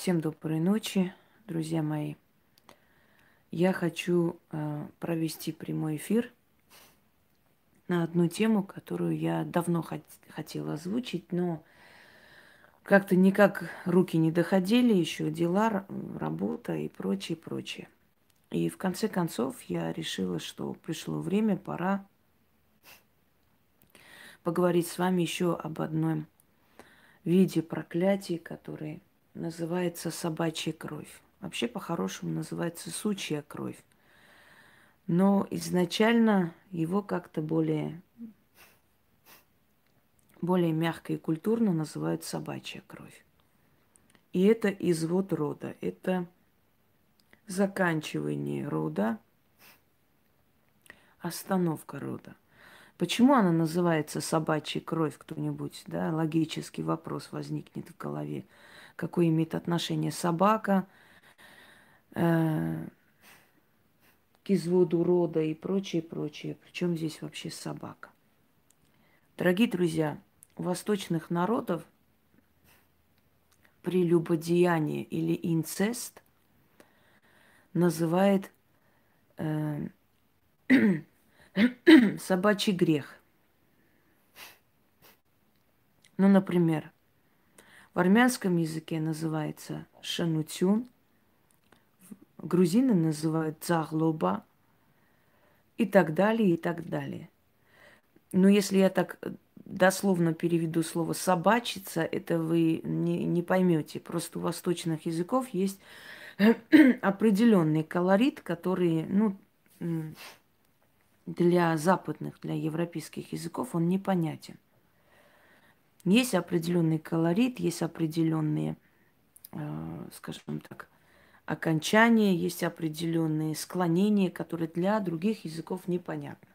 Всем доброй ночи, друзья мои. Я хочу э, провести прямой эфир на одну тему, которую я давно хотела озвучить, но как-то никак руки не доходили, еще дела, работа и прочее, прочее. И в конце концов я решила, что пришло время, пора поговорить с вами еще об одном виде проклятий, которые называется собачья кровь. Вообще по-хорошему называется сучья кровь. Но изначально его как-то более, более мягко и культурно называют собачья кровь. И это извод рода, это заканчивание рода, остановка рода. Почему она называется собачья кровь, кто-нибудь, да, логический вопрос возникнет в голове какое имеет отношение собака э, к изводу рода и прочее, прочее. Причем здесь вообще собака? Дорогие друзья, у восточных народов при любодеянии или инцест называет э, собачий грех. Ну, например, армянском языке называется шанутюн, грузины называют захлоба и так далее, и так далее. Но если я так дословно переведу слово "собачиться", это вы не, не поймете. Просто у восточных языков есть определенный колорит, который, ну, для западных, для европейских языков он непонятен. Есть определенный колорит, есть определенные, э, скажем так, окончания, есть определенные склонения, которые для других языков непонятны.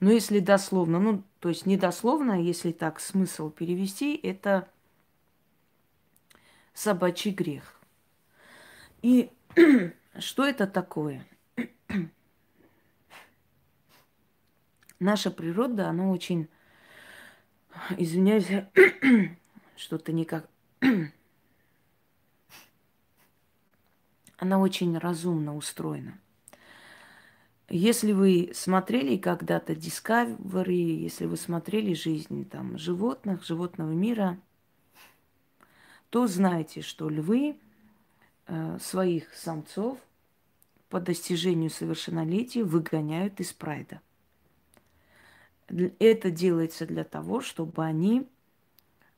Но если дословно, ну, то есть недословно, а если так смысл перевести, это собачий грех. И что это такое? Наша природа, она очень Извиняюсь, что-то никак. Она очень разумно устроена. Если вы смотрели когда-то Discovery, если вы смотрели жизни там, животных, животного мира, то знаете, что львы э, своих самцов по достижению совершеннолетия выгоняют из прайда – это делается для того, чтобы они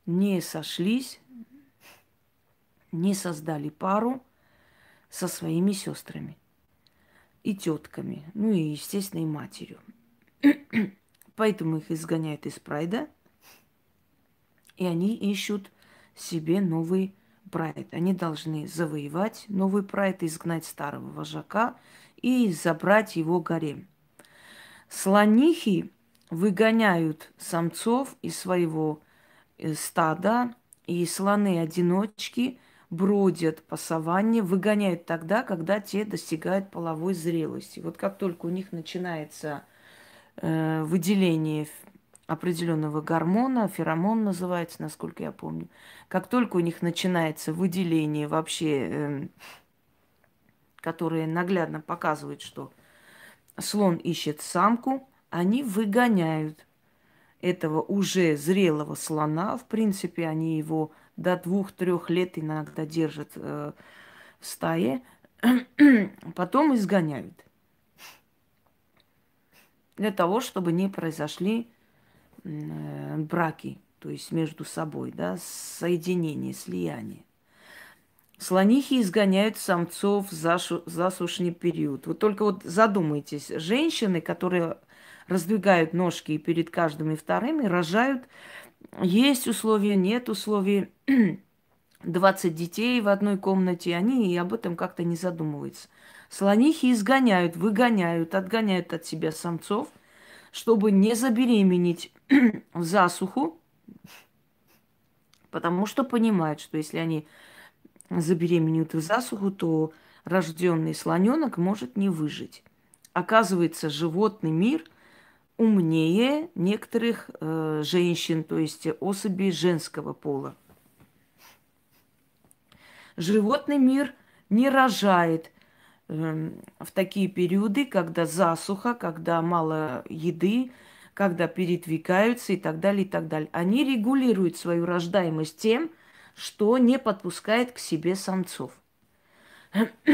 не сошлись, не создали пару со своими сестрами и тетками, ну и, естественно, и матерью. Поэтому их изгоняют из прайда, и они ищут себе новый прайд. Они должны завоевать новый прайд, изгнать старого вожака и забрать его гарем. Слонихи выгоняют самцов из своего э, стада, и слоны-одиночки бродят по саванне, выгоняют тогда, когда те достигают половой зрелости. Вот как только у них начинается э, выделение определенного гормона, феромон называется, насколько я помню, как только у них начинается выделение вообще, э, которое наглядно показывает, что слон ищет самку – они выгоняют этого уже зрелого слона. В принципе, они его до двух-трех лет иногда держат э, в стае, потом изгоняют. Для того, чтобы не произошли э, браки, то есть между собой, да, соединение, слияние. Слонихи изгоняют самцов в засушный период. Вот только вот задумайтесь, женщины, которые раздвигают ножки перед каждым и вторым и рожают. Есть условия, нет условий. 20 детей в одной комнате, они и об этом как-то не задумываются. Слонихи изгоняют, выгоняют, отгоняют от себя самцов, чтобы не забеременеть в засуху, потому что понимают, что если они забеременеют в засуху, то рожденный слоненок может не выжить. Оказывается, животный мир умнее некоторых э, женщин, то есть особей женского пола. Животный мир не рожает э, в такие периоды, когда засуха, когда мало еды, когда передвигаются и так далее, и так далее. Они регулируют свою рождаемость тем, что не подпускает к себе самцов.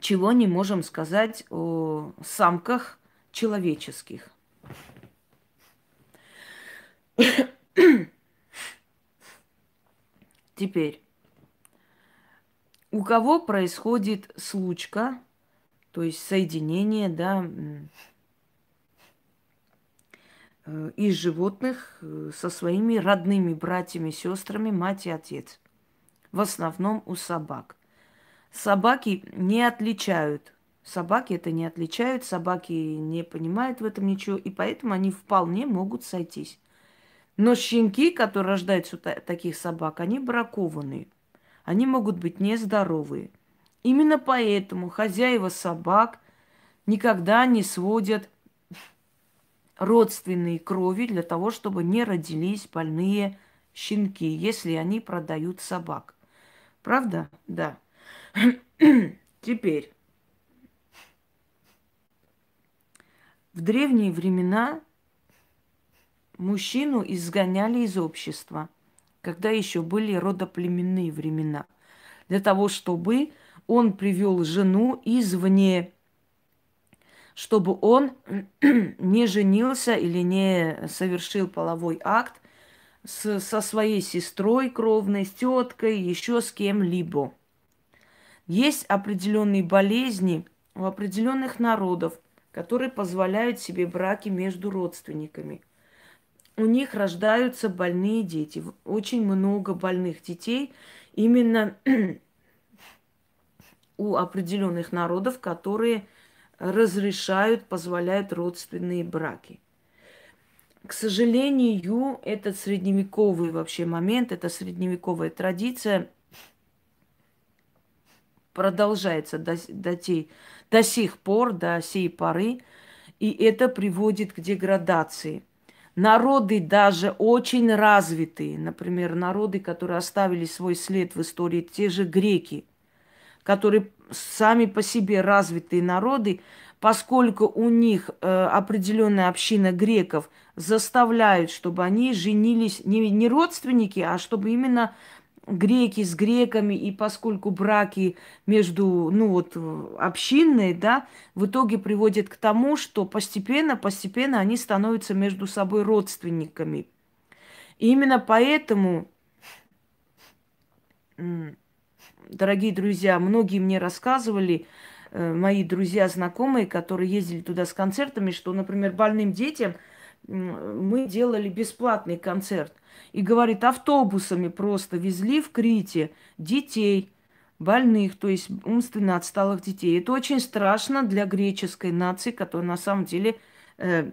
Чего не можем сказать о самках – человеческих. Теперь, у кого происходит случка, то есть соединение, да, э, из животных э, со своими родными братьями, сестрами, мать и отец. В основном у собак. Собаки не отличают Собаки это не отличают, собаки не понимают в этом ничего, и поэтому они вполне могут сойтись. Но щенки, которые рождаются у таких собак, они бракованные. Они могут быть нездоровые. Именно поэтому хозяева собак никогда не сводят родственные крови для того, чтобы не родились больные щенки, если они продают собак. Правда? Да. Теперь В древние времена мужчину изгоняли из общества, когда еще были родоплеменные времена, для того, чтобы он привел жену извне, чтобы он не женился или не совершил половой акт с, со своей сестрой кровной, с теткой, еще с кем-либо. Есть определенные болезни у определенных народов, которые позволяют себе браки между родственниками. У них рождаются больные дети. Очень много больных детей именно у определенных народов, которые разрешают, позволяют родственные браки. К сожалению, этот средневековый вообще момент, эта средневековая традиция продолжается до, до, те, до сих пор, до сей поры, и это приводит к деградации. Народы даже очень развитые, например, народы, которые оставили свой след в истории, те же греки, которые сами по себе развитые народы, поскольку у них э, определенная община греков заставляют, чтобы они женились не, не родственники, а чтобы именно греки с греками, и поскольку браки между, ну вот, э, общинные, да, в итоге приводят к тому, что постепенно, постепенно они становятся между собой родственниками. И именно поэтому, дорогие друзья, многие мне рассказывали, э, мои друзья, знакомые, которые ездили туда с концертами, что, например, больным детям мы делали бесплатный концерт – и говорит, автобусами просто везли в Крите детей, больных, то есть умственно отсталых детей. Это очень страшно для греческой нации, которая на самом деле э,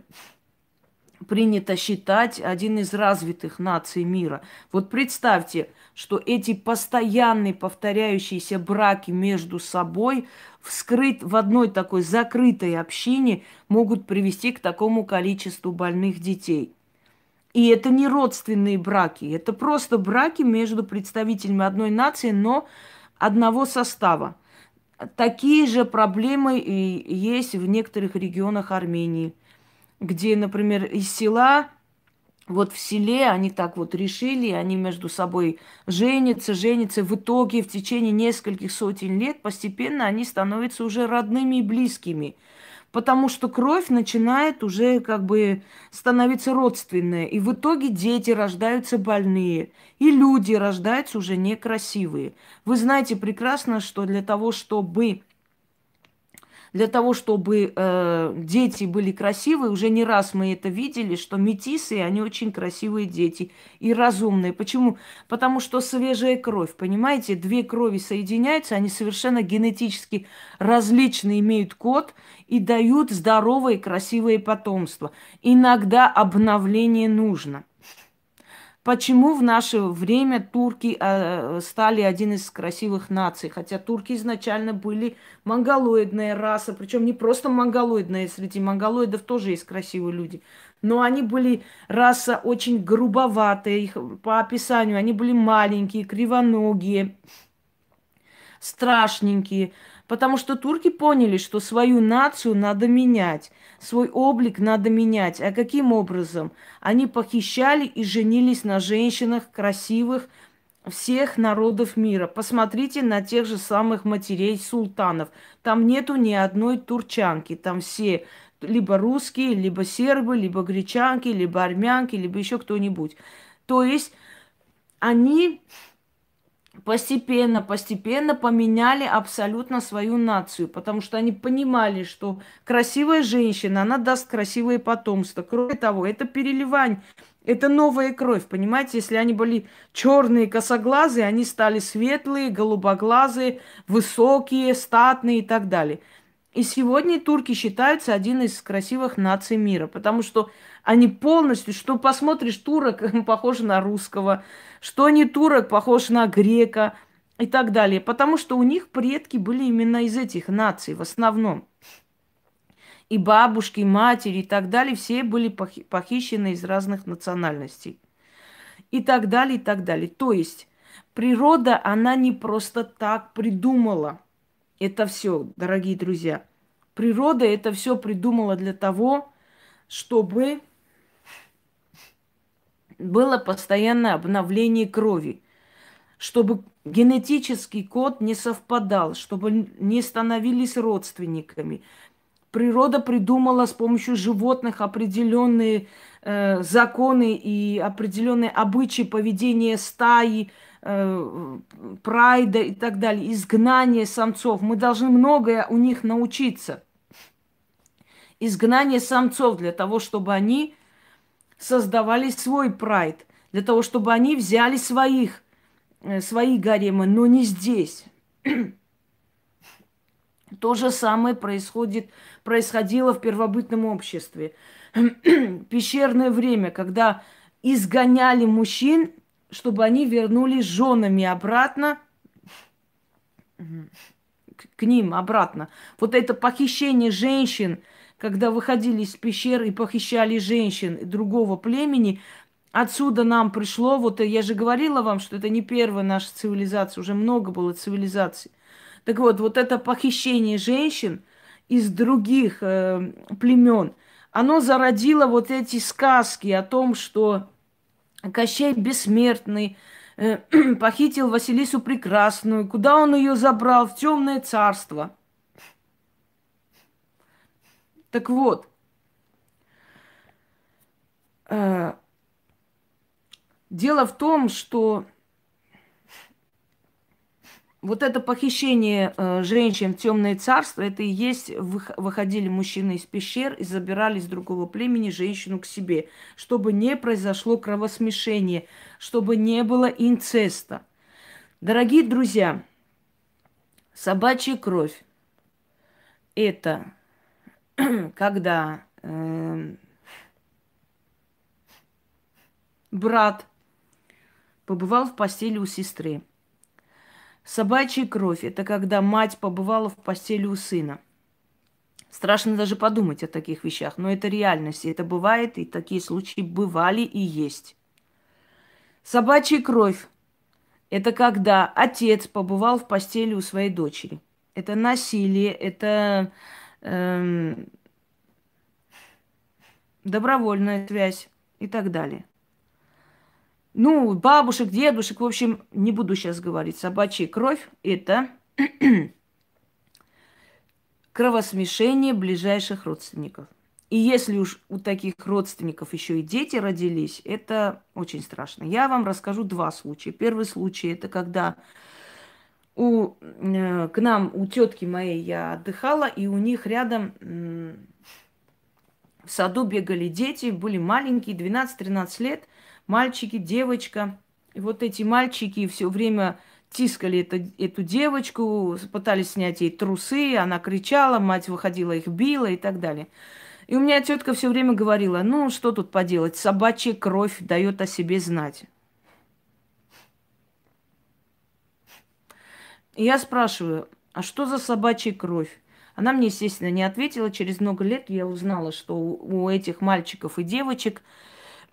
принято считать один из развитых наций мира. Вот представьте, что эти постоянные повторяющиеся браки между собой вскрыт в одной такой закрытой общине могут привести к такому количеству больных детей. И это не родственные браки, это просто браки между представителями одной нации, но одного состава. Такие же проблемы и есть в некоторых регионах Армении, где, например, из села, вот в селе они так вот решили, они между собой женятся, женятся. В итоге в течение нескольких сотен лет постепенно они становятся уже родными и близкими – потому что кровь начинает уже как бы становиться родственной, И в итоге дети рождаются больные, и люди рождаются уже некрасивые. Вы знаете прекрасно, что для того, чтобы для того, чтобы э, дети были красивые, уже не раз мы это видели, что метисы, они очень красивые дети и разумные. Почему? Потому что свежая кровь, понимаете? Две крови соединяются, они совершенно генетически различные имеют код и дают здоровое красивое потомство. Иногда обновление нужно – Почему в наше время турки э, стали один из красивых наций? Хотя турки изначально были монголоидная раса, причем не просто монголоидная, среди монголоидов тоже есть красивые люди. Но они были раса очень грубоватая, их, по описанию они были маленькие, кривоногие, страшненькие. Потому что турки поняли, что свою нацию надо менять свой облик надо менять. А каким образом? Они похищали и женились на женщинах красивых всех народов мира. Посмотрите на тех же самых матерей султанов. Там нету ни одной турчанки. Там все либо русские, либо сербы, либо гречанки, либо армянки, либо еще кто-нибудь. То есть они постепенно, постепенно поменяли абсолютно свою нацию, потому что они понимали, что красивая женщина, она даст красивое потомство. Кроме того, это переливание, это новая кровь, понимаете? Если они были черные косоглазые, они стали светлые, голубоглазые, высокие, статные и так далее. И сегодня турки считаются один из красивых наций мира, потому что они полностью, что посмотришь, турок похож на русского, что не турок, похож на грека и так далее. Потому что у них предки были именно из этих наций в основном. И бабушки, и матери и так далее, все были похищены из разных национальностей. И так далее, и так далее. То есть природа, она не просто так придумала – это все, дорогие друзья. Природа это все придумала для того, чтобы было постоянное обновление крови, чтобы генетический код не совпадал, чтобы не становились родственниками. Природа придумала с помощью животных определенные э, законы и определенные обычаи поведения стаи, Э, прайда и так далее, изгнание самцов. Мы должны многое у них научиться. Изгнание самцов для того, чтобы они создавали свой прайд, для того, чтобы они взяли своих, э, свои гаремы, но не здесь. То же самое происходит, происходило в первобытном обществе. Пещерное время, когда изгоняли мужчин – чтобы они вернулись женами обратно к ним обратно. Вот это похищение женщин, когда выходили из пещер и похищали женщин другого племени, отсюда нам пришло, вот я же говорила вам, что это не первая наша цивилизация, уже много было цивилизаций. Так вот, вот это похищение женщин из других э, племен, оно зародило вот эти сказки о том, что Кощей бессмертный э, похитил Василису Прекрасную. Куда он ее забрал? В темное царство. Так вот, э, дело в том, что вот это похищение э, женщин в темное царство, это и есть выходили мужчины из пещер и забирали из другого племени женщину к себе, чтобы не произошло кровосмешение, чтобы не было инцеста. Дорогие друзья, собачья кровь – это когда э, брат побывал в постели у сестры – Собачья кровь – это когда мать побывала в постели у сына. Страшно даже подумать о таких вещах, но это реальность, и это бывает, и такие случаи бывали и есть. Собачья кровь – это когда отец побывал в постели у своей дочери. Это насилие, это эм, добровольная связь и так далее ну, бабушек, дедушек, в общем, не буду сейчас говорить, собачья кровь – это кровосмешение ближайших родственников. И если уж у таких родственников еще и дети родились, это очень страшно. Я вам расскажу два случая. Первый случай – это когда у, э, к нам, у тетки моей я отдыхала, и у них рядом э, в саду бегали дети, были маленькие, 12-13 лет – мальчики, девочка. И вот эти мальчики все время тискали это, эту девочку, пытались снять ей трусы, она кричала, мать выходила, их била и так далее. И у меня тетка все время говорила, ну что тут поделать, собачья кровь дает о себе знать. И я спрашиваю, а что за собачья кровь? Она мне, естественно, не ответила. Через много лет я узнала, что у этих мальчиков и девочек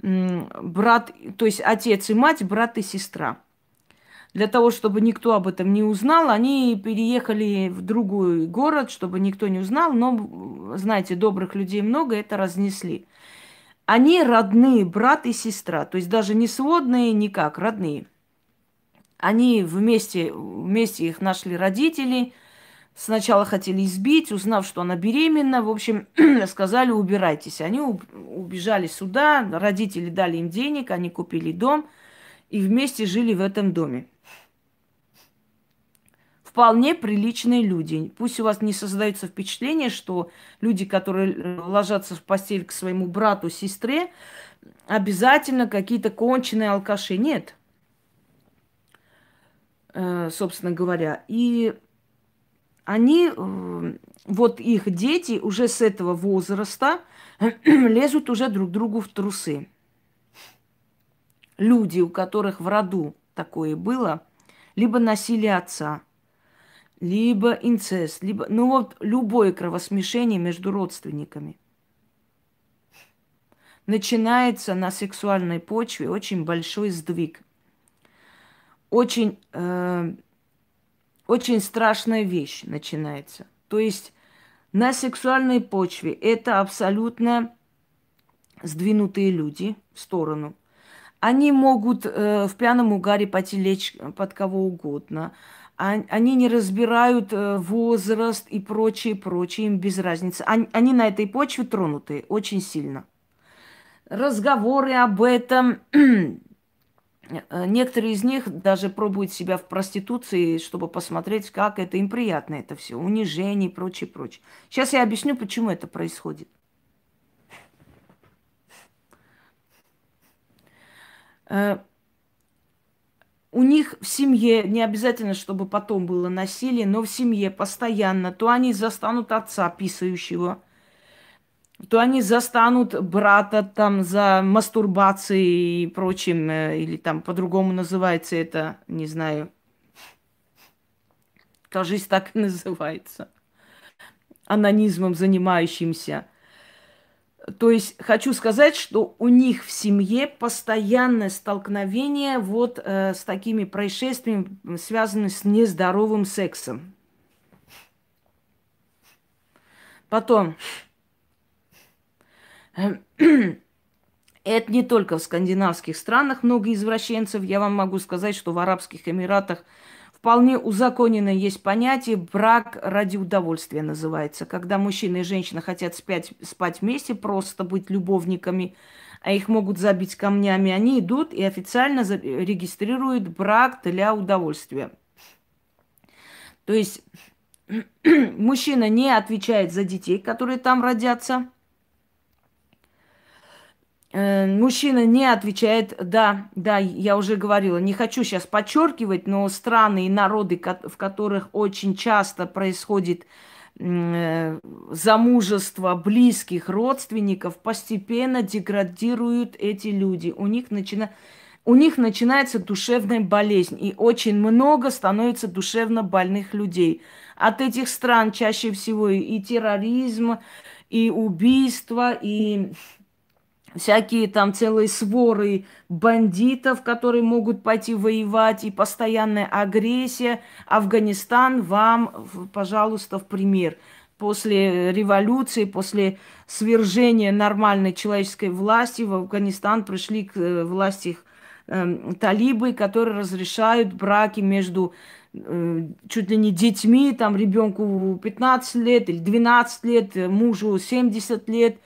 брат, то есть отец и мать, брат и сестра. Для того, чтобы никто об этом не узнал, они переехали в другой город, чтобы никто не узнал, но, знаете, добрых людей много, это разнесли. Они родные, брат и сестра, то есть даже не сводные никак, родные. Они вместе, вместе их нашли родители, Сначала хотели избить, узнав, что она беременна. В общем, сказали, убирайтесь. Они убежали сюда, родители дали им денег, они купили дом и вместе жили в этом доме. Вполне приличные люди. Пусть у вас не создается впечатление, что люди, которые ложатся в постель к своему брату, сестре, обязательно какие-то конченые алкаши. Нет. Э, собственно говоря. И они, эм, вот их дети уже с этого возраста лезут уже друг другу в трусы. Люди, у которых в роду такое было, либо насилие отца, либо инцест, либо, ну вот, любое кровосмешение между родственниками. Начинается на сексуальной почве очень большой сдвиг. Очень э, очень страшная вещь начинается. То есть на сексуальной почве это абсолютно сдвинутые люди в сторону. Они могут э, в пьяном угаре потелечь под кого угодно. А, они не разбирают э, возраст и прочее, прочее, им без разницы. Они на этой почве тронуты очень сильно. Разговоры об этом Э, некоторые из них даже пробуют себя в проституции, чтобы посмотреть, как это им приятно это все, унижение и прочее, прочее. Сейчас я объясню, почему это происходит. Э, у них в семье, не обязательно, чтобы потом было насилие, но в семье постоянно, то они застанут отца писающего – то они застанут брата там за мастурбацией и прочим, э, или там по-другому называется это, не знаю. Кажись, так и называется. Анонизмом занимающимся. То есть хочу сказать, что у них в семье постоянное столкновение вот э, с такими происшествиями, связанными с нездоровым сексом. Потом, Эм, это не только в скандинавских странах много извращенцев. Я вам могу сказать, что в Арабских Эмиратах вполне узаконено есть понятие «брак ради удовольствия» называется. Когда мужчина и женщина хотят спять, спать вместе, просто быть любовниками, а их могут забить камнями, они идут и официально регистрируют брак для удовольствия. То есть мужчина не отвечает за детей, которые там родятся – Э, мужчина не отвечает, да, да, я уже говорила, не хочу сейчас подчеркивать, но страны и народы, в которых очень часто происходит э, замужество близких родственников, постепенно деградируют эти люди. У них, начина... у них начинается душевная болезнь, и очень много становится душевно больных людей. От этих стран чаще всего и терроризм, и убийство, и всякие там целые своры бандитов, которые могут пойти воевать, и постоянная агрессия. Афганистан вам, пожалуйста, в пример. После революции, после свержения нормальной человеческой власти в Афганистан пришли к э, власти их эм, талибы, которые разрешают браки между э, чуть ли не детьми, там ребенку 15 лет или 12 лет, мужу 70 лет –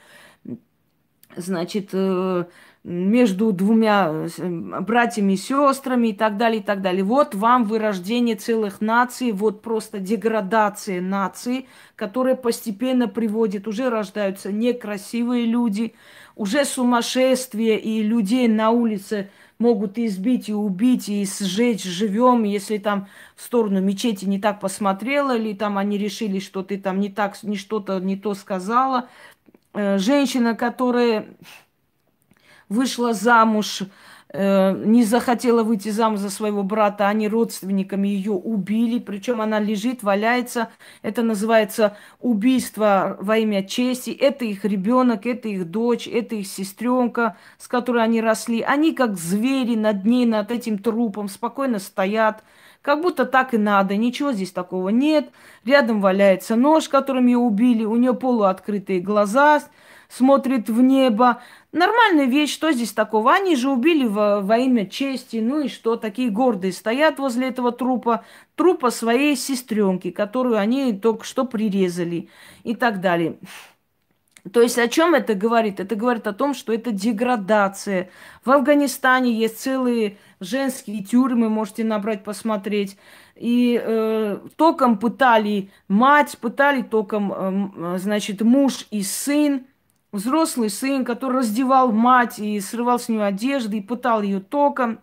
значит, э, между двумя э, э, братьями и сестрами и так далее, и так далее. Вот вам вырождение целых наций, вот просто деградация наций, которая постепенно приводит, уже рождаются некрасивые люди, уже сумасшествие, и людей на улице могут избить и убить, и сжечь живем, если там в сторону мечети не так посмотрела, или там они решили, что ты там не так, не что-то не то сказала – Э, женщина, которая вышла замуж, э, не захотела выйти замуж за своего брата, они родственниками ее убили, причем она лежит, валяется. Это называется убийство во имя чести. Это их ребенок, это их дочь, это их сестренка, с которой они росли. Они как звери над ней, над этим трупом, спокойно стоят, как будто так и надо, ничего здесь такого нет. Рядом валяется нож, которым ее убили, у нее полуоткрытые глаза, смотрит в небо. Нормальная вещь, что здесь такого? Они же убили во, во имя чести, ну и что? Такие гордые стоят возле этого трупа, трупа своей сестренки, которую они только что прирезали и так далее. То есть о чем это говорит? Это говорит о том, что это деградация. В Афганистане есть целые женские тюрьмы, можете набрать, посмотреть. И э, током пытали мать, пытали током, э, значит, муж и сын. Взрослый сын, который раздевал мать и срывал с нее одежду и пытал ее током.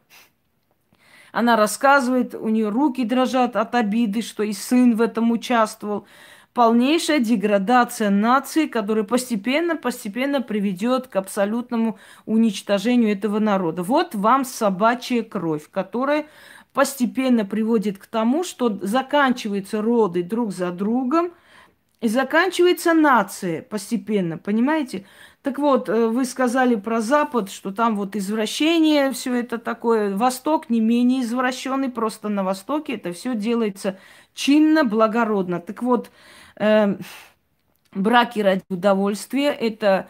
Она рассказывает, у нее руки дрожат от обиды, что и сын в этом участвовал полнейшая деградация нации, которая постепенно-постепенно приведет к абсолютному уничтожению этого народа. Вот вам собачья кровь, которая постепенно приводит к тому, что заканчиваются роды друг за другом, и заканчивается нация постепенно, понимаете? Так вот, э, вы сказали про Запад, что там вот извращение, все это такое. Восток не менее извращенный, просто на Востоке это все делается чинно, благородно. Так вот, э, браки ради удовольствия, это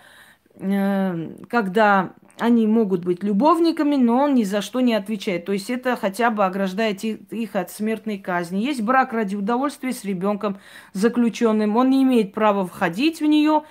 эм, когда они могут быть любовниками, но он ни за что не отвечает. То есть это хотя бы ограждает их от смертной казни. Есть брак ради удовольствия с ребенком заключенным. Он не имеет права входить в нее,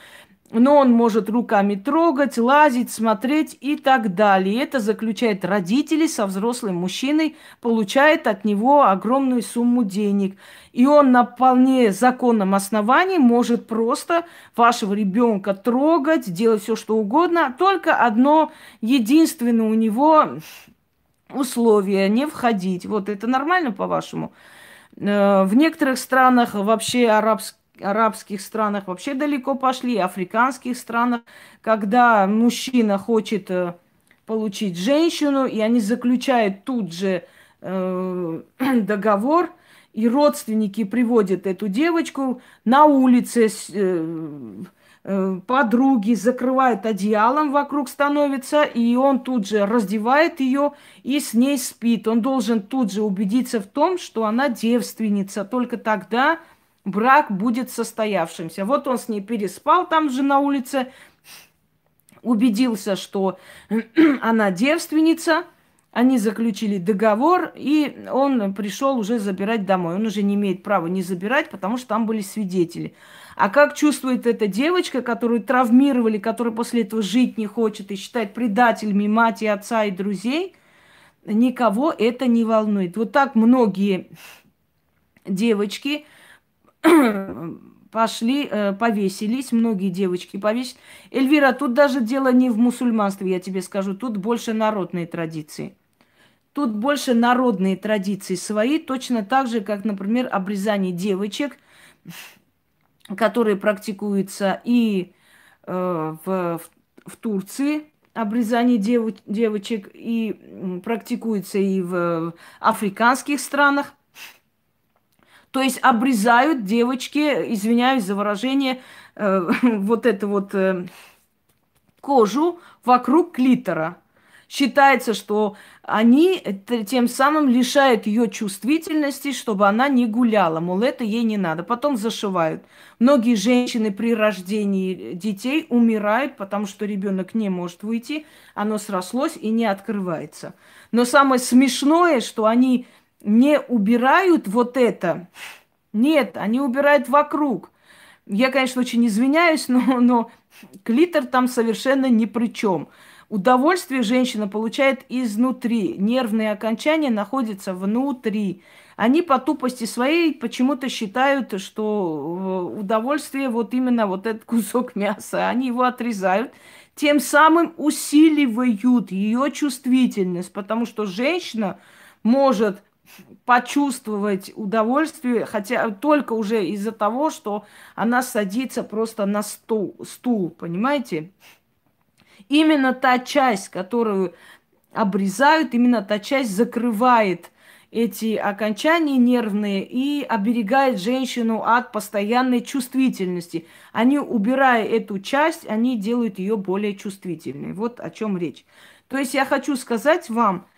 но он может руками трогать, лазить, смотреть и так далее. Это заключает родители со взрослым мужчиной, получает от него огромную сумму денег. И он на вполне законном основании может просто вашего ребенка трогать, делать все что угодно. Только одно единственное у него условие – не входить. Вот это нормально по-вашему? Э, в некоторых странах вообще арабский арабских странах вообще далеко пошли, африканских странах, когда мужчина хочет э, получить женщину, и они заключают тут же э, договор, и родственники приводят эту девочку на улице, э, э, подруги закрывают одеялом вокруг становится, и он тут же раздевает ее и с ней спит. Он должен тут же убедиться в том, что она девственница. Только тогда брак будет состоявшимся. Вот он с ней переспал там же на улице, убедился, что она девственница, они заключили договор, и он пришел уже забирать домой. Он уже не имеет права не забирать, потому что там были свидетели. А как чувствует эта девочка, которую травмировали, которая после этого жить не хочет и считает предателями мать и отца и друзей, никого это не волнует. Вот так многие девочки – пошли, э, повесились, многие девочки повесились. Эльвира, тут даже дело не в мусульманстве, я тебе скажу, тут больше народные традиции. Тут больше народные традиции свои, точно так же, как, например, обрезание девочек, которые практикуются и э, в, в Турции, обрезание дев, девочек, и практикуется и в африканских странах. То есть обрезают девочки, извиняюсь за выражение, э, вот эту вот э, кожу вокруг клитора. Считается, что они тем самым лишают ее чувствительности, чтобы она не гуляла. Мол, это ей не надо. Потом зашивают. Многие женщины при рождении детей умирают, потому что ребенок не может выйти, оно срослось и не открывается. Но самое смешное, что они не убирают вот это. Нет, они убирают вокруг. Я, конечно, очень извиняюсь, но, но клитор там совершенно ни при чем. Удовольствие женщина получает изнутри. Нервные окончания находятся внутри. Они по тупости своей почему-то считают, что э, удовольствие вот именно вот этот кусок мяса. Они его отрезают, тем самым усиливают ее чувствительность, потому что женщина может почувствовать удовольствие, хотя только уже из-за того, что она садится просто на стул, стул, понимаете? Именно та часть, которую обрезают, именно та часть закрывает эти окончания нервные и оберегает женщину от постоянной чувствительности. Они, убирая эту часть, они делают ее более чувствительной. Вот о чем речь. То есть я хочу сказать вам –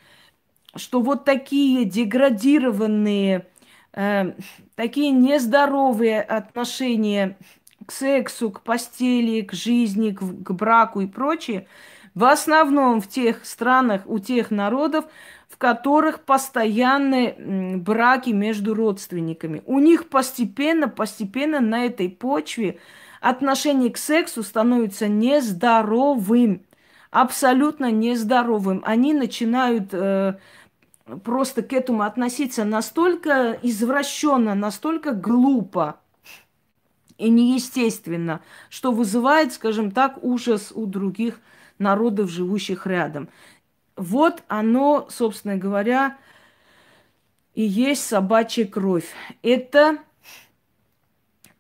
что вот такие деградированные, э, такие нездоровые отношения к сексу, к постели, к жизни, к, к браку и прочее, в основном в тех странах, у тех народов, в которых постоянные браки между родственниками. У них постепенно, постепенно на этой почве отношение к сексу становится нездоровым, абсолютно нездоровым. Они начинают э, просто к этому относиться настолько извращенно, настолько глупо и неестественно, что вызывает, скажем так, ужас у других народов, живущих рядом. Вот оно, собственно говоря, и есть собачья кровь. Это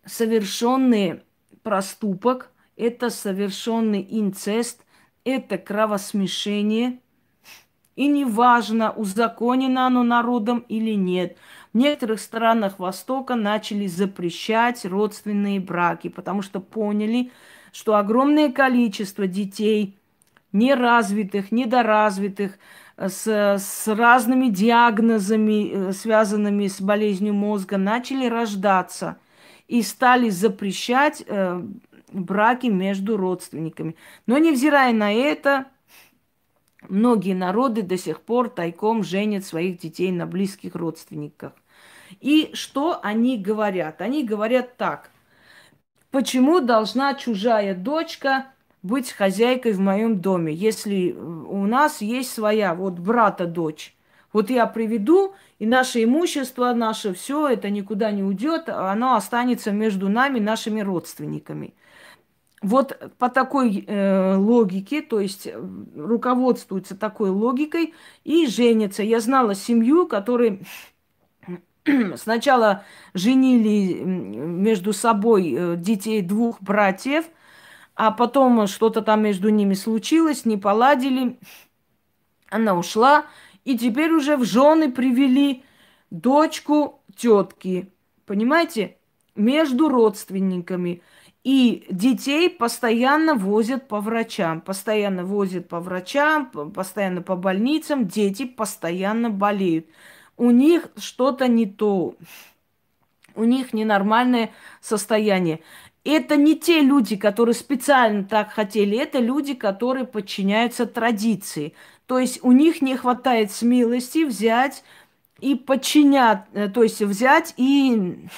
совершенный проступок, это совершенный инцест, это кровосмешение, и неважно, узаконено оно народом или нет. В некоторых странах Востока начали запрещать родственные браки, потому что поняли, что огромное количество детей, неразвитых, недоразвитых, э, с, с разными диагнозами, э, связанными с болезнью мозга, начали рождаться и стали запрещать э, браки между родственниками. Но невзирая на это, Многие народы до сих пор тайком женят своих детей на близких родственниках. И что они говорят? Они говорят так. Почему должна чужая дочка быть хозяйкой в моем доме, если у нас есть своя, вот брата дочь? Вот я приведу, и наше имущество, наше все, это никуда не уйдет, оно останется между нами, нашими родственниками. Вот по такой э, логике, то есть э, руководствуется такой логикой и женится. Я знала семью, которые сначала женили между собой э, детей двух братьев, а потом что-то там между ними случилось, не поладили, она ушла, и теперь уже в жены привели дочку тетки, понимаете, между родственниками. И детей постоянно возят по врачам, постоянно возят по врачам, постоянно по больницам. Дети постоянно болеют. У них что-то не то. У них ненормальное состояние. Это не те люди, которые специально так хотели, это люди, которые подчиняются традиции. То есть у них не хватает смелости взять и подчинять, э, то есть взять и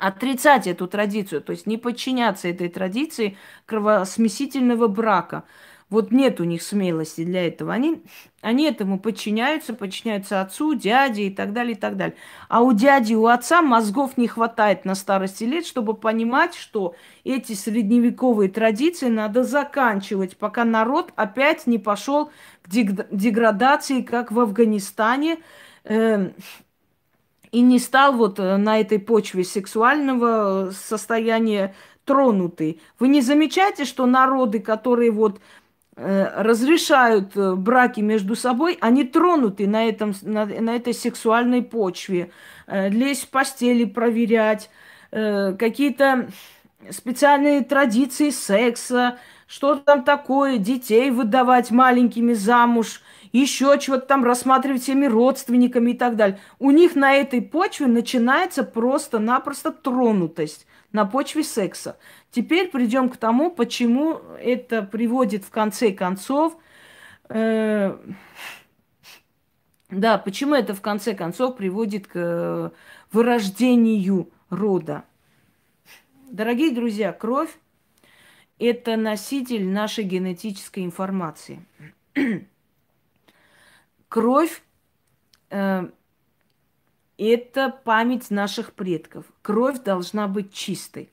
отрицать эту традицию, то есть не подчиняться этой традиции кровосмесительного брака. Вот нет у них смелости для этого. Они, они этому подчиняются, подчиняются отцу, дяде и так далее, и так далее. А у дяди, у отца мозгов не хватает на старости лет, чтобы понимать, что эти средневековые традиции надо заканчивать, пока народ опять не пошел к деградации, как в Афганистане, эм, и не стал вот э, на этой почве сексуального э, состояния тронутый. Вы не замечаете, что народы, которые вот э, разрешают браки между собой, они тронуты на, этом, на, на этой сексуальной почве. Лезть в постели проверять, какие-то специальные традиции секса, что там такое, детей выдавать маленькими замуж – еще чего-то там рассматривать всеми родственниками и так далее. У них на этой почве начинается просто-напросто тронутость на почве секса. Теперь придем к тому, почему это приводит в конце концов... Э, да, почему это в конце концов приводит к э, вырождению рода. Дорогие друзья, кровь – это носитель нашей генетической информации. Кровь э, – это память наших предков. Кровь должна быть чистой.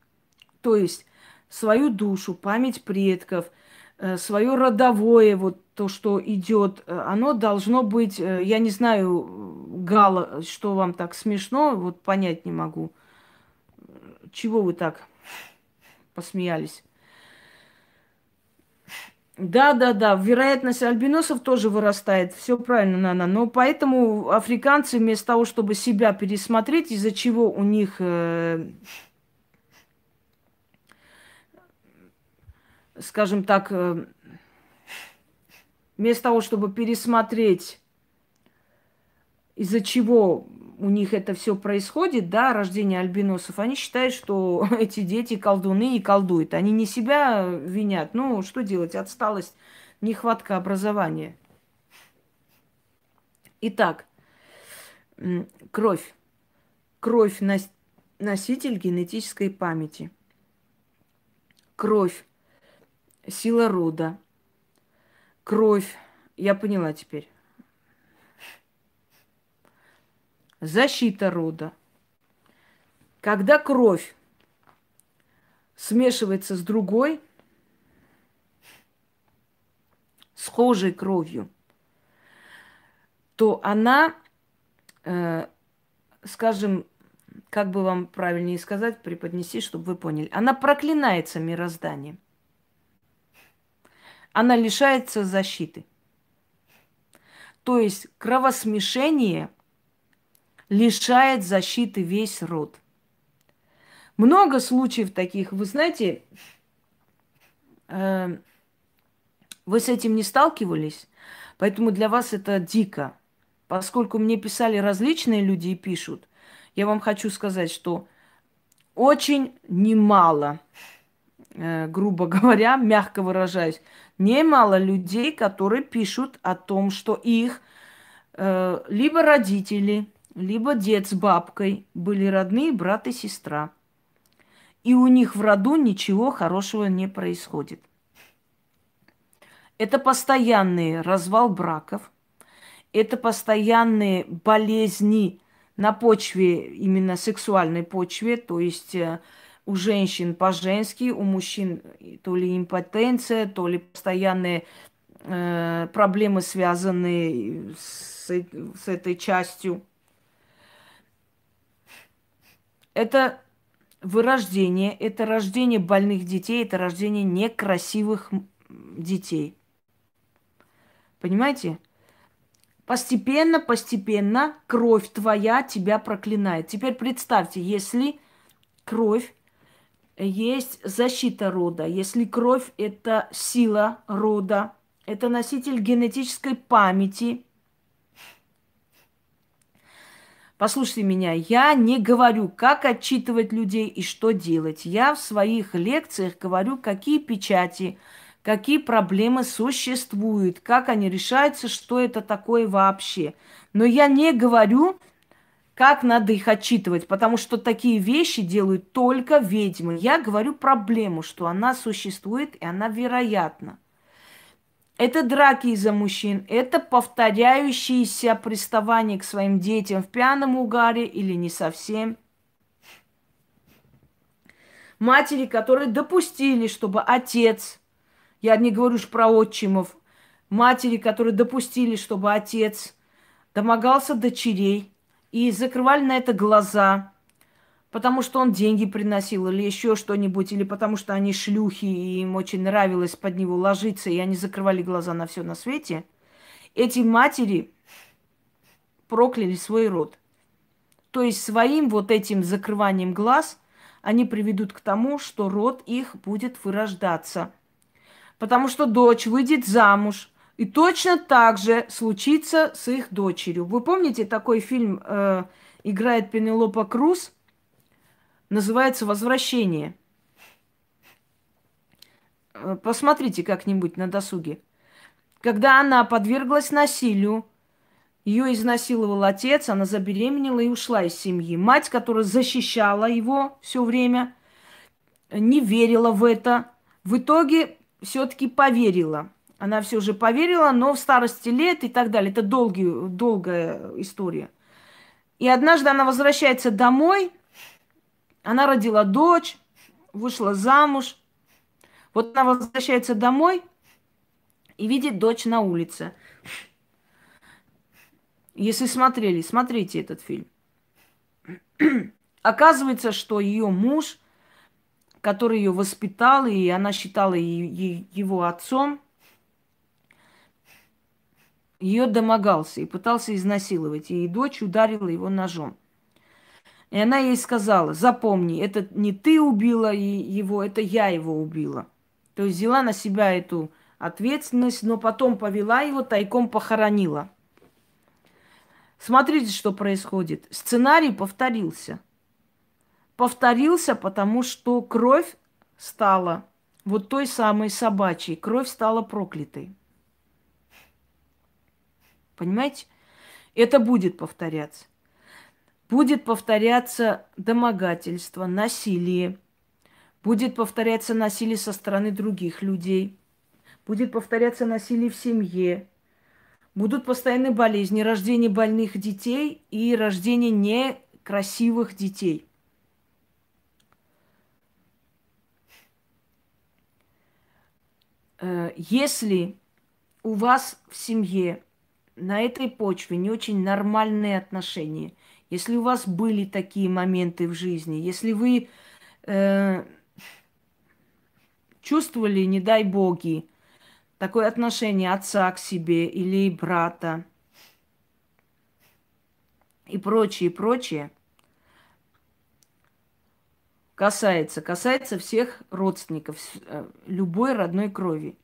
То есть свою душу, память предков, э, свое родовое, вот то, что идет, э, оно должно быть, э, я не знаю, Гала, что вам так смешно, вот понять не могу. Э, чего вы так посмеялись? Да, да, да. Вероятность альбиносов тоже вырастает. Все правильно, Нана. Но поэтому африканцы вместо того, чтобы себя пересмотреть, из-за чего у них э, скажем так, э, вместо того, чтобы пересмотреть, из-за чего у них это все происходит, да, рождение альбиносов, они считают, что эти дети колдуны и колдуют. Они не себя винят. Ну, что делать? Отсталость, нехватка образования. Итак, кровь. Кровь нос- носитель генетической памяти. Кровь. Сила рода. Кровь. Я поняла теперь. защита рода. Когда кровь смешивается с другой, схожей кровью, то она, э, скажем, как бы вам правильнее сказать, преподнести, чтобы вы поняли, она проклинается мирозданием. Она лишается защиты. То есть кровосмешение – лишает защиты весь род. Много случаев таких. Вы знаете, э, вы с этим не сталкивались, поэтому для вас это дико. Поскольку мне писали различные люди и пишут, я вам хочу сказать, что очень немало, э, грубо говоря, мягко выражаюсь, немало людей, которые пишут о том, что их э, либо родители, либо дед с бабкой были родные брат и сестра. И у них в роду ничего хорошего не происходит. Это постоянный развал браков, это постоянные болезни на почве, именно сексуальной почве, то есть э, у женщин по-женски, у мужчин то ли импотенция, то ли постоянные э, проблемы, связанные с, с этой частью – это вырождение, это рождение больных детей, это рождение некрасивых детей. Понимаете? Постепенно, постепенно кровь твоя тебя проклинает. Теперь представьте, если кровь есть защита рода, если кровь – это сила рода, это носитель генетической памяти, Послушайте меня, я не говорю, как отчитывать людей и что делать. Я в своих лекциях говорю, какие печати, какие проблемы существуют, как они решаются, что это такое вообще. Но я не говорю, как надо их отчитывать, потому что такие вещи делают только ведьмы. Я говорю проблему, что она существует и она вероятна. Это драки из-за мужчин, это повторяющиеся приставания к своим детям в пьяном угаре или не совсем. Матери, которые допустили, чтобы отец, я не говорю уж про отчимов, матери, которые допустили, чтобы отец домогался дочерей и закрывали на это глаза – потому что он деньги приносил или еще что-нибудь, или потому что они шлюхи, и им очень нравилось под него ложиться, и они закрывали глаза на все на свете, эти матери прокляли свой род. То есть своим вот этим закрыванием глаз они приведут к тому, что род их будет вырождаться. Потому что дочь выйдет замуж, и точно так же случится с их дочерью. Вы помните такой фильм э, «Играет Пенелопа Круз»? называется «Возвращение». Э, посмотрите как-нибудь на досуге. Когда она подверглась насилию, ее изнасиловал отец, она забеременела и ушла из семьи. Мать, которая защищала его все время, не верила в это. В итоге все-таки поверила. Она все же поверила, но в старости лет и так далее. Это долгий, долгая история. И однажды она возвращается домой, она родила дочь, вышла замуж. Вот она возвращается домой и видит дочь на улице. Если смотрели, смотрите этот фильм. Оказывается, что ее муж, который ее воспитал, и она считала его отцом, ее домогался и пытался изнасиловать. И дочь ударила его ножом. И она ей сказала, запомни, это не ты убила его, это я его убила. То есть взяла на себя эту ответственность, но потом повела его, тайком похоронила. Смотрите, что происходит. Сценарий повторился. Повторился, потому что кровь стала вот той самой собачьей. Кровь стала проклятой. Понимаете? Это будет повторяться. Будет повторяться домогательство, насилие. Будет повторяться насилие со стороны других людей. Будет повторяться насилие в семье. Будут постоянные болезни, рождение больных детей и рождение некрасивых детей. Э, если у вас в семье на этой почве не очень нормальные отношения – если у вас были такие моменты в жизни, если вы э, чувствовали, не дай боги, такое отношение отца к себе или брата и прочее, прочее, касается, касается всех родственников, э, любой родной крови.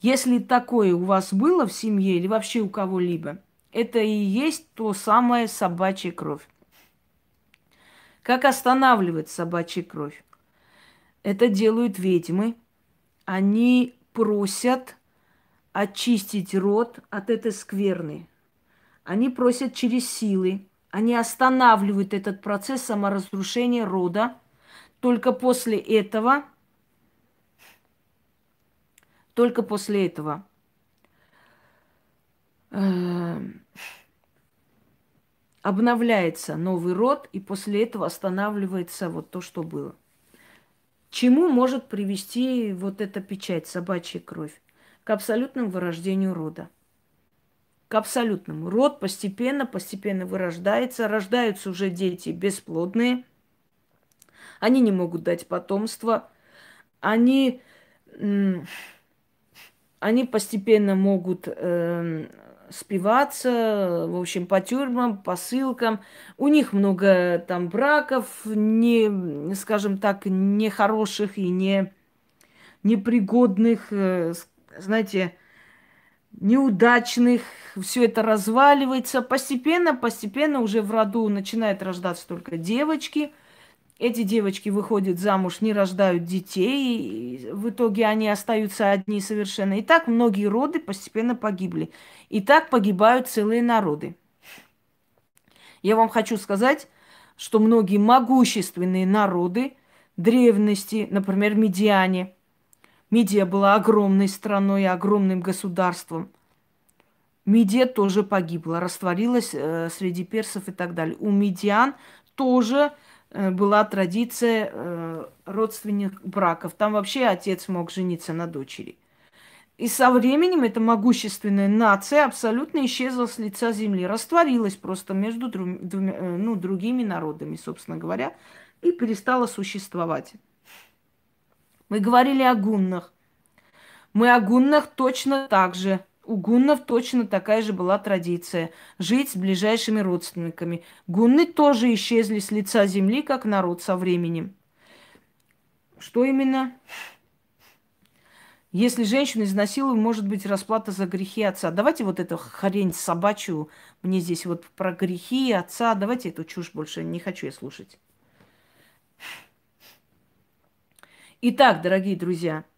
Если такое у вас было в семье или вообще у кого-либо – это и есть то самое собачья кровь. Как останавливать собачью кровь? Это делают ведьмы. Они просят очистить рот от этой скверны. Они просят через силы. Они останавливают этот процесс саморазрушения рода. Только после этого, только после этого Э, обновляется новый род, и после этого останавливается вот то, что было. Чему может привести вот эта печать, собачья кровь? К абсолютному вырождению рода. К абсолютному. Род постепенно, постепенно вырождается. Рождаются уже дети бесплодные. Они не могут дать потомство. Они, они постепенно могут э, спиваться, в общем, по тюрьмам, по ссылкам. У них много там браков, не, скажем так, нехороших и не непригодных, э, знаете, неудачных, все это разваливается. Постепенно, постепенно уже в роду начинают рождаться только девочки – эти девочки выходят замуж, не рождают детей, и в итоге они остаются одни совершенно. И так многие роды постепенно погибли. И так погибают целые народы. Я вам хочу сказать, что многие могущественные народы древности, например, медиане, Мидия была огромной страной, огромным государством. Мидия тоже погибла, растворилась э, среди персов и так далее. У медиан тоже Э, была традиция э, родственных браков. Там вообще отец мог жениться на дочери. И со временем эта могущественная нация абсолютно исчезла с лица земли, растворилась просто между двумя, э, ну, другими народами, собственно говоря, и перестала существовать. Мы говорили о гуннах. Мы о гуннах точно так же у гуннов точно такая же была традиция – жить с ближайшими родственниками. Гунны тоже исчезли с лица земли, как народ со временем. Что именно? Если женщину изнасиловали, может быть расплата за грехи отца. Давайте вот эту хрень собачью, мне здесь вот про грехи отца, давайте эту чушь больше не хочу я слушать. Итак, дорогие друзья –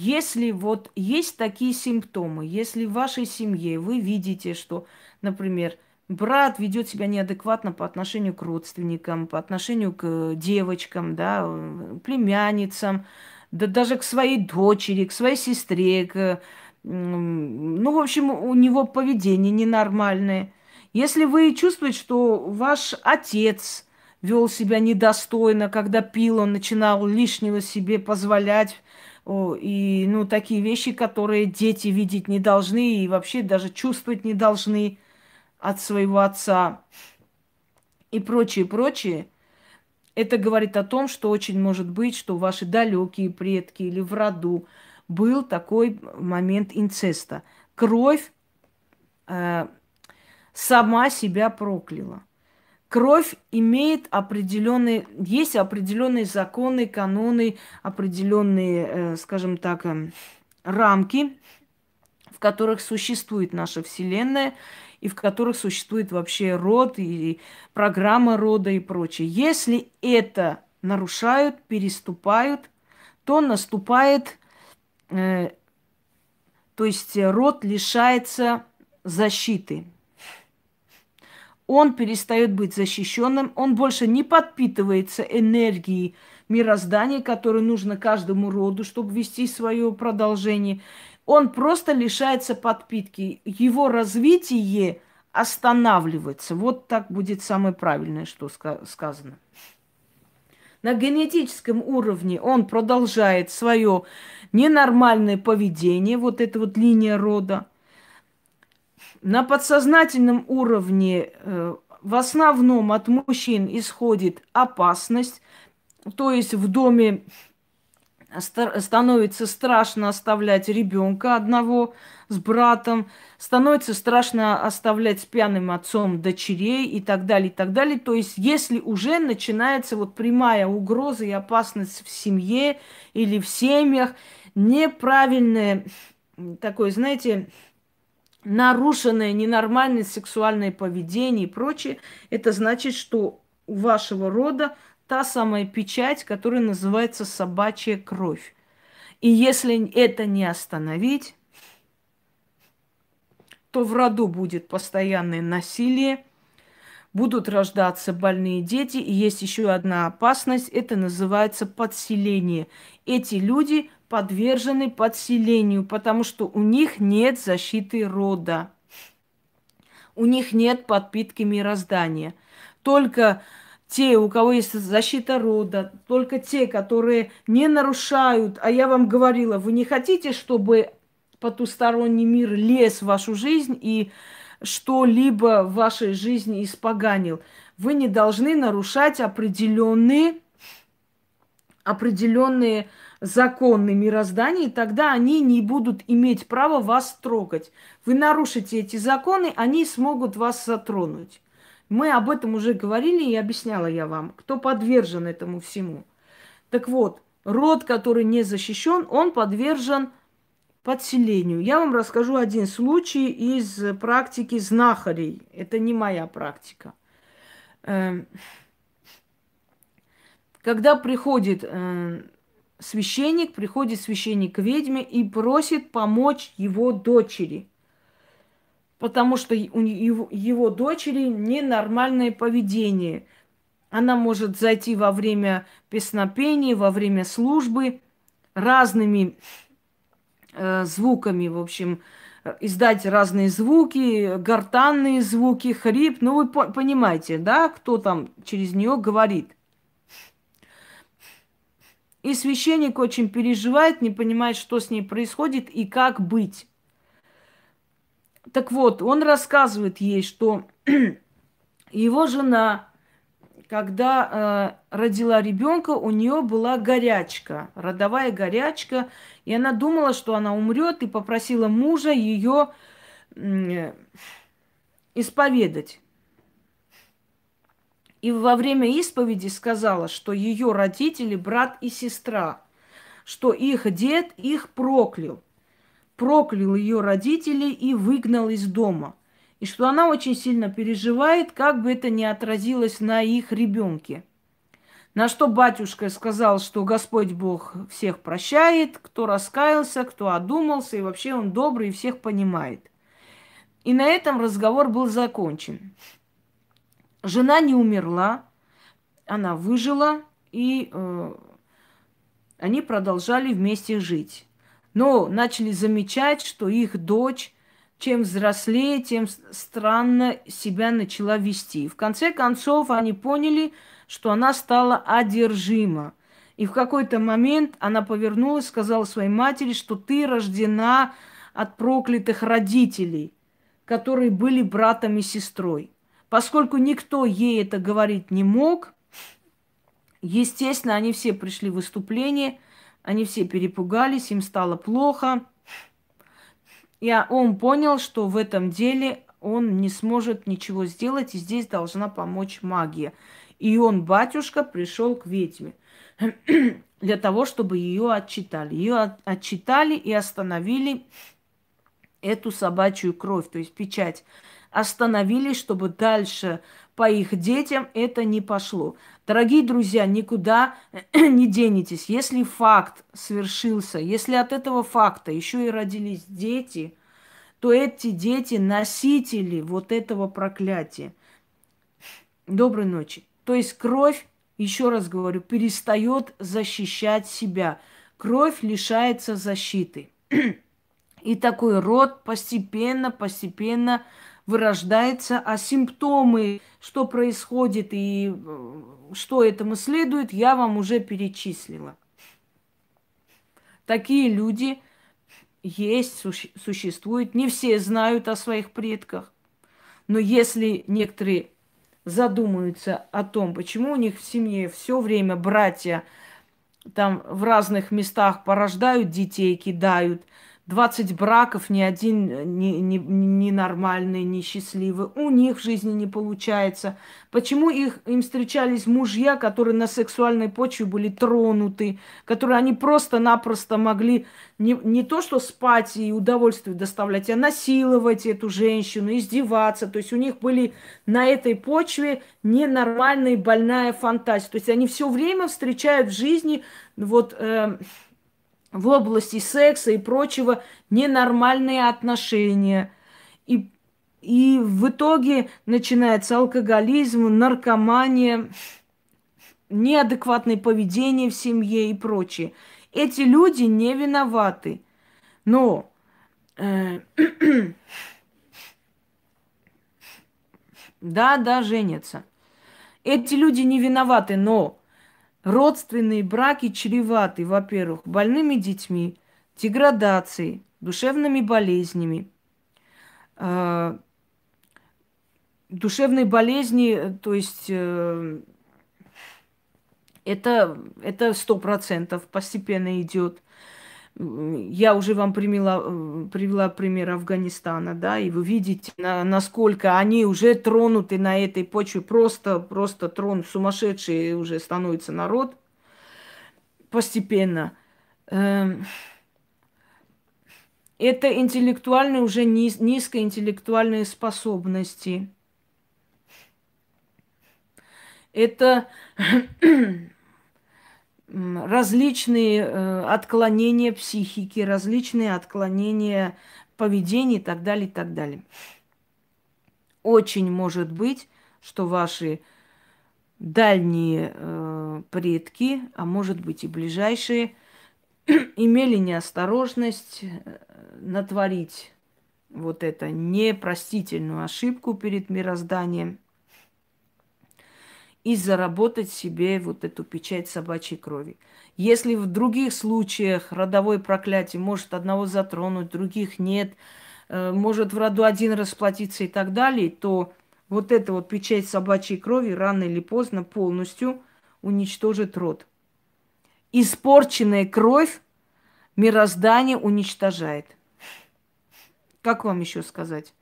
Если вот есть такие симптомы, если в вашей семье вы видите, что, например, брат ведет себя неадекватно по отношению к родственникам, по отношению к э, девочкам, да, э, племянницам, да даже к своей дочери, к своей сестре, к, э, ну, в общем, у него поведение ненормальное. Если вы чувствуете, что ваш отец вел себя недостойно, когда пил, он начинал лишнего себе позволять, и, ну, такие вещи, которые дети видеть не должны и вообще даже чувствовать не должны от своего отца и прочее, прочее. Это говорит о том, что очень может быть, что ваши далекие предки или в роду был такой момент инцеста. Кровь э, сама себя прокляла кровь имеет определенные, есть определенные законы, каноны, определенные, э, скажем так, эм, рамки, в которых существует наша Вселенная и в которых существует вообще род и программа рода и прочее. Если это нарушают, переступают, то наступает, э, то есть э, род лишается защиты он перестает быть защищенным, он больше не подпитывается энергией мироздания, которое нужно каждому роду, чтобы вести свое продолжение. Он просто лишается подпитки. Его развитие останавливается. Вот так будет самое правильное, что сказано. На генетическом уровне он продолжает свое ненормальное поведение, вот эта вот линия рода – на подсознательном уровне э, в основном от мужчин исходит опасность, то есть в доме становится страшно оставлять ребенка одного с братом, становится страшно оставлять с пьяным отцом дочерей и так далее, и так далее. То есть, если уже начинается вот прямая угроза и опасность в семье или в семьях, неправильное такое, знаете, нарушенное ненормальное сексуальное поведение и прочее, это значит, что у вашего рода та самая печать, которая называется собачья кровь. И если это не остановить, то в роду будет постоянное насилие, будут рождаться больные дети, и есть еще одна опасность, это называется подселение. Эти люди подвержены подселению, потому что у них нет защиты рода. У них нет подпитки мироздания. Только те, у кого есть защита рода, только те, которые не нарушают. А я вам говорила, вы не хотите, чтобы потусторонний мир лез в вашу жизнь и что-либо в вашей жизни испоганил. Вы не должны нарушать определенные, определенные законы мироздания, тогда они не будут иметь права вас трогать. Вы нарушите эти законы, они смогут вас затронуть. Мы об этом уже говорили и объясняла я вам, кто подвержен этому всему. Так вот, род, который не защищен, он подвержен подселению. Я вам расскажу один случай из практики знахарей. Это не моя практика. Эм, когда приходит эм, священник, приходит священник к ведьме и просит помочь его дочери. Потому что у его, его дочери ненормальное поведение. Она может зайти во время песнопения, во время службы разными э, звуками, в общем, э, издать разные звуки, гортанные звуки, хрип. Ну, вы по- понимаете, да, кто там через нее говорит. И священник очень переживает, не понимает, что с ней происходит и как быть. Так вот, он рассказывает ей, что его жена, когда э, родила ребенка, у нее была горячка, родовая горячка, и она думала, что она умрет, и попросила мужа ее э, исповедать и во время исповеди сказала, что ее родители, брат и сестра, что их дед их проклял. Проклял ее родителей и выгнал из дома. И что она очень сильно переживает, как бы это ни отразилось на их ребенке. На что батюшка сказал, что Господь Бог всех прощает, кто раскаялся, кто одумался, и вообще он добрый и всех понимает. И на этом разговор был закончен. Жена не умерла, она выжила, и э, они продолжали вместе жить. Но начали замечать, что их дочь, чем взрослее, тем странно себя начала вести. В конце концов, они поняли, что она стала одержима. И в какой-то момент она повернулась, сказала своей матери, что ты рождена от проклятых родителей, которые были братом и сестрой. Поскольку никто ей это говорить не мог, естественно, они все пришли в выступление, они все перепугались, им стало плохо. И а он понял, что в этом деле он не сможет ничего сделать, и здесь должна помочь магия. И он, батюшка, пришел к ведьме для того, чтобы ее отчитали. Ее отчитали и остановили эту собачью кровь, то есть печать остановились, чтобы дальше по их детям это не пошло. Дорогие друзья, никуда э, не денетесь. Если факт свершился, если от этого факта еще и родились дети, то эти дети носители вот этого проклятия. Доброй ночи. То есть кровь, еще раз говорю, перестает защищать себя. Кровь лишается защиты. И такой род постепенно, постепенно вырождается, а симптомы, что происходит и э, что этому следует, я вам уже перечислила. Такие люди есть, существуют. Не все знают о своих предках. Но если некоторые задумаются о том, почему у них в семье все время братья там в разных местах порождают детей, кидают, 20 браков, ни один не не не нормальный, не счастливый. У них в жизни не получается. Почему их, им встречались мужья, которые на сексуальной почве были тронуты, которые они просто-напросто могли не, не то что спать и удовольствие доставлять, а насиловать эту женщину, издеваться. То есть у них были на этой почве ненормальная больная фантазия. То есть они все время встречают в жизни вот... Э, в области секса и прочего ненормальные отношения. И, и в итоге начинается алкоголизм, наркомания, неадекватное поведение в семье и прочее. Эти люди не виноваты. Но э, да, да, женятся. Эти люди не виноваты, но Родственные браки чреваты, во-первых, больными детьми, деградацией, душевными болезнями. Э, душевные болезни, э, то есть э, это сто процентов постепенно идет я уже вам привела, э, привела пример Афганистана, да, и вы видите, на, насколько они уже тронуты на этой почве, просто, просто трон, сумасшедший уже становится народ постепенно. Эм, это интеллектуальные, уже низ, низкоинтеллектуальные способности. Это э, различные э, отклонения психики, различные отклонения поведения и так далее, и так далее. Очень может быть, что ваши дальние э, предки, а может быть и ближайшие, имели неосторожность э, натворить вот это непростительную ошибку перед мирозданием – и заработать себе вот эту печать собачьей крови. Если в других случаях родовое проклятие может одного затронуть, других нет, э, может в роду один расплатиться и так далее, то вот эта вот печать собачьей крови рано или поздно полностью уничтожит род. Испорченная кровь мироздание уничтожает. Как вам еще сказать?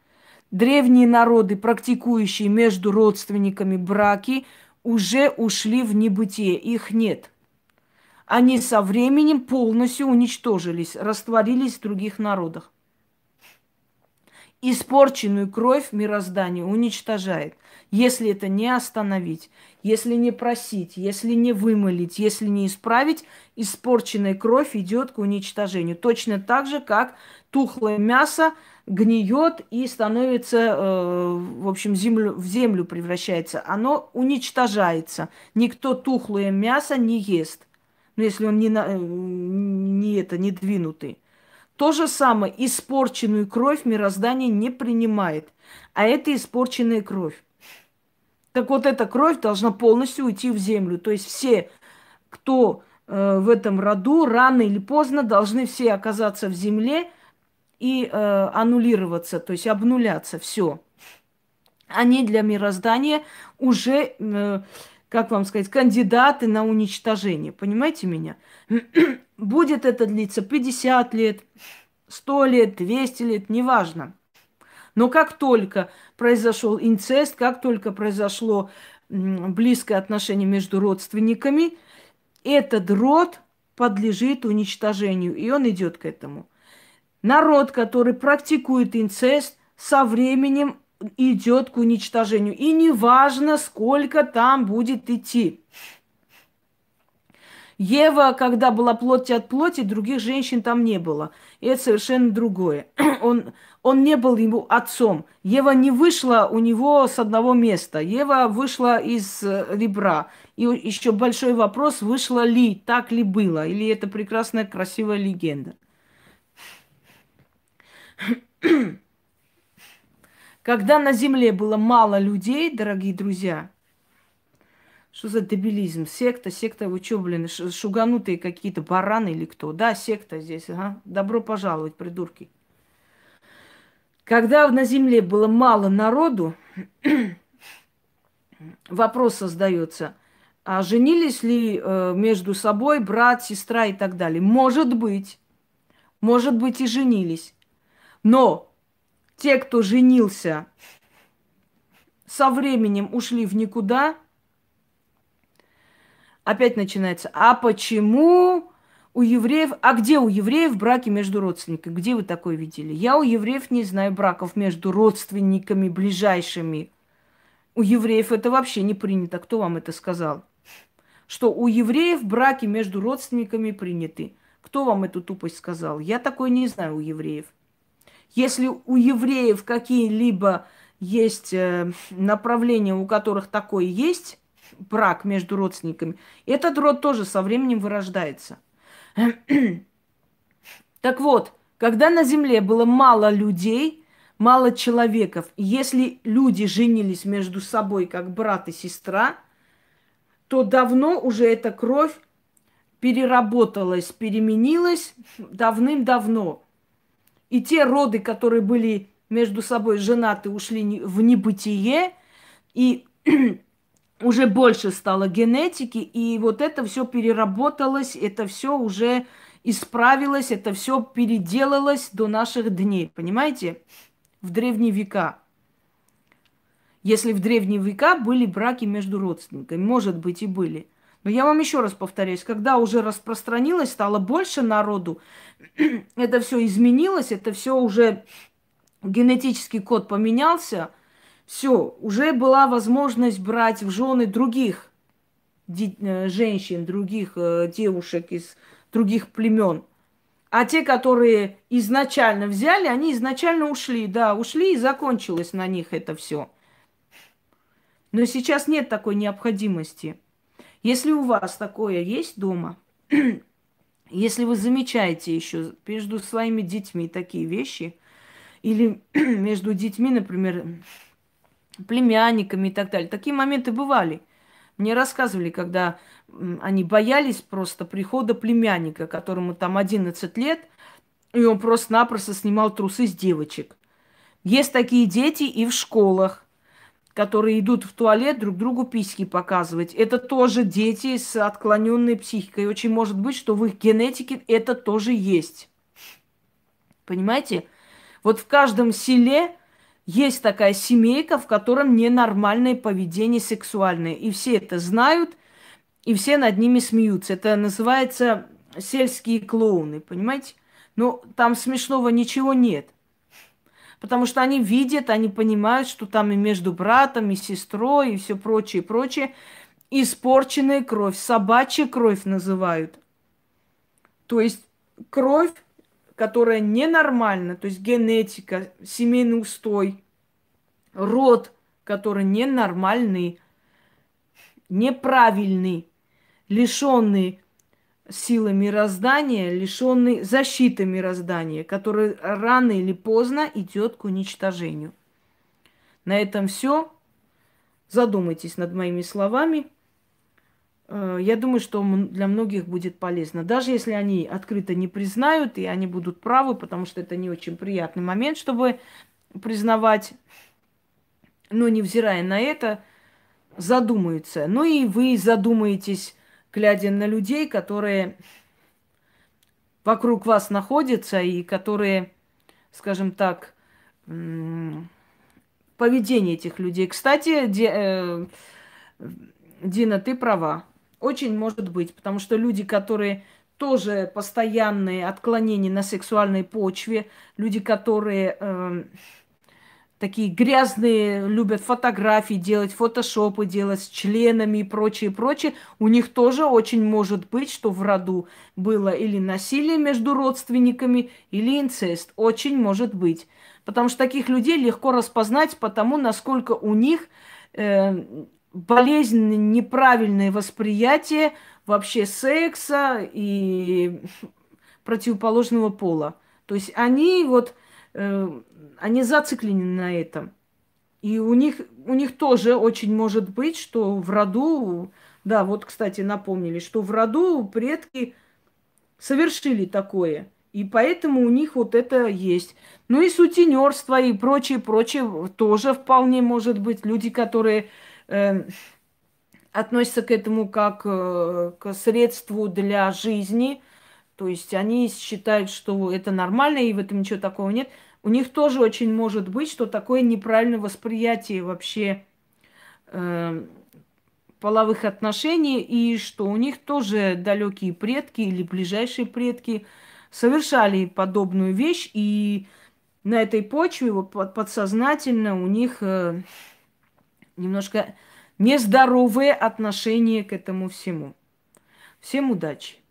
Древние народы, практикующие между родственниками браки, уже ушли в небытие, их нет. Они со временем полностью уничтожились, растворились в других народах. Испорченную кровь мироздание уничтожает, если это не остановить, если не просить, если не вымолить, если не исправить, испорченная кровь идет к уничтожению. Точно так же, как тухлое мясо – гниет и становится, э, в общем, землю, в землю превращается. Оно уничтожается. Никто тухлое мясо не ест. Ну, если он не, на, э, не это, не двинутый. То же самое, испорченную кровь мироздание не принимает. А это испорченная кровь. Так вот, эта кровь должна полностью уйти в землю. То есть все, кто э, в этом роду, рано или поздно должны все оказаться в земле – и э, аннулироваться, то есть обнуляться, все. Они для мироздания уже, э, как вам сказать, кандидаты на уничтожение, понимаете меня? Будет это длиться 50 лет, 100 лет, 200 лет, неважно. Но как только произошел инцест, как только произошло близкое отношение между родственниками, этот род подлежит уничтожению, и он идет к этому. Народ, который практикует инцест, со временем идет к уничтожению. И неважно, сколько там будет идти. Ева, когда была плоть от плоти, других женщин там не было. И это совершенно другое. Он, он не был ему отцом. Ева не вышла у него с одного места. Ева вышла из э, ребра. И еще большой вопрос, вышла ли, так ли было, или это прекрасная, красивая легенда. Когда на земле было мало людей, дорогие друзья, что за дебилизм? Секта, секта, вы что, блин, шуганутые какие-то бараны или кто? Да, секта здесь, ага. Добро пожаловать, придурки. Когда на земле было мало народу, вопрос создается, а женились ли э, между собой брат, сестра и так далее? Может быть. Может быть и женились. Но те, кто женился, со временем ушли в никуда. Опять начинается. А почему у евреев... А где у евреев браки между родственниками? Где вы такое видели? Я у евреев не знаю браков между родственниками ближайшими. У евреев это вообще не принято. Кто вам это сказал? Что у евреев браки между родственниками приняты. Кто вам эту тупость сказал? Я такое не знаю у евреев. Если у евреев какие-либо есть э, направления, у которых такое есть, брак между родственниками, этот род тоже со временем вырождается. Так вот, когда на Земле было мало людей, мало человеков, если люди женились между собой как брат и сестра, то давно уже эта кровь переработалась, переменилась давным-давно. И те роды, которые были между собой женаты, ушли в небытие, и уже больше стало генетики, и вот это все переработалось, это все уже исправилось, это все переделалось до наших дней, понимаете? В древние века. Если в древние века были браки между родственниками, может быть и были. Но я вам еще раз повторяюсь, когда уже распространилось, стало больше народу, это все изменилось, это все уже генетический код поменялся, все, уже была возможность брать в жены других э, женщин, других э, девушек из других племен. А те, которые изначально взяли, они изначально ушли, да, ушли и закончилось на них это все. Но сейчас нет такой необходимости. Если у вас такое есть дома, Если вы замечаете еще между своими детьми такие вещи, или между детьми, например, племянниками и так далее, такие моменты бывали. Мне рассказывали, когда они боялись просто прихода племянника, которому там 11 лет, и он просто-напросто снимал трусы с девочек. Есть такие дети и в школах которые идут в туалет друг другу письки показывать. Это тоже дети с отклоненной психикой. Очень может быть, что в их генетике это тоже есть. Понимаете? Вот в каждом селе есть такая семейка, в котором ненормальное поведение сексуальное. И все это знают, и все над ними смеются. Это называется сельские клоуны, понимаете? Но там смешного ничего нет. Потому что они видят, они понимают, что там и между братом, и сестрой, и все прочее, прочее. Испорченная кровь, собачья кровь называют. То есть кровь, которая ненормальна, то есть генетика, семейный устой, род, который ненормальный, неправильный, лишенный силы мироздания, лишенный защиты мироздания, который рано или поздно идет к уничтожению. На этом все. Задумайтесь над моими словами. Э, я думаю, что для многих будет полезно. Даже если они открыто не признают, и они будут правы, потому что это не очень приятный момент, чтобы признавать. Но невзирая на это, задумаются. Ну и вы задумаетесь глядя на людей, которые вокруг вас находятся и которые, скажем так, поведение этих людей. Кстати, э, Дина, ты права. Очень может быть, потому что люди, которые тоже постоянные отклонения на сексуальной почве, люди, которые э, такие грязные, любят фотографии делать, фотошопы делать с членами и прочее, прочее. У них тоже очень может быть, что в роду было или насилие между родственниками, или инцест. Очень может быть. Потому что таких людей легко распознать потому, насколько у них э, болезненное, неправильное восприятие вообще секса и противоположного пола. То есть они вот Э, они зациклены на этом. И у них, у них тоже очень может быть, что в роду, да, вот, кстати, напомнили, что в роду предки совершили такое. И поэтому у них вот это есть. Ну и сутенерство и прочее, прочее тоже вполне может быть. Люди, которые э, относятся к этому как э, к средству для жизни, то есть они считают, что это нормально и в этом ничего такого нет – у них тоже очень может быть, что такое неправильное восприятие вообще э, половых отношений, и что у них тоже далекие предки или ближайшие предки совершали подобную вещь, и на этой почве вот, подсознательно у них э, немножко нездоровые отношения к этому всему. Всем удачи!